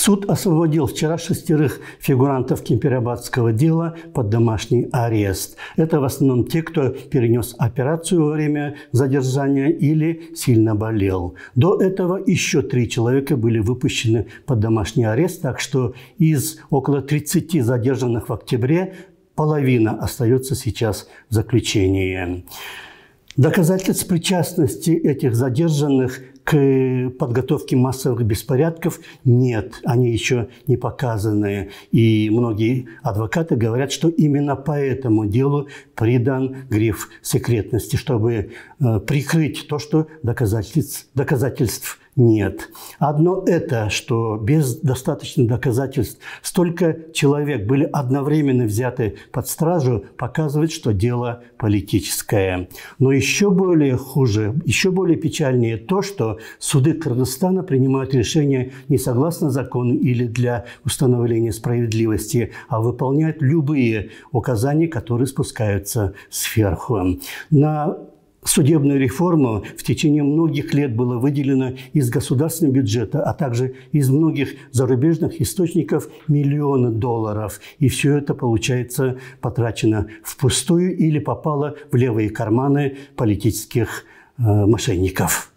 Суд освободил вчера шестерых фигурантов Кемперабадского дела под домашний арест. Это в основном те, кто перенес операцию во время задержания или сильно болел. До этого еще три человека были выпущены под домашний арест, так что из около 30 задержанных в октябре половина остается сейчас в заключении. Доказательств причастности этих задержанных к подготовке массовых беспорядков нет, они еще не показаны. И многие адвокаты говорят, что именно по этому делу придан гриф секретности, чтобы э, прикрыть то, что доказательств, доказательств нет. Одно это, что без достаточных доказательств столько человек были одновременно взяты под стражу, показывает, что дело политическое. Но еще более хуже, еще более печальнее то, что суды Кыргызстана принимают решения не согласно закону или для установления справедливости, а выполняют любые указания, которые спускаются сверху. На Судебная реформа в течение многих лет была выделена из государственного бюджета, а также из многих зарубежных источников миллионы долларов. И все это, получается, потрачено впустую или попало в левые карманы политических э, мошенников.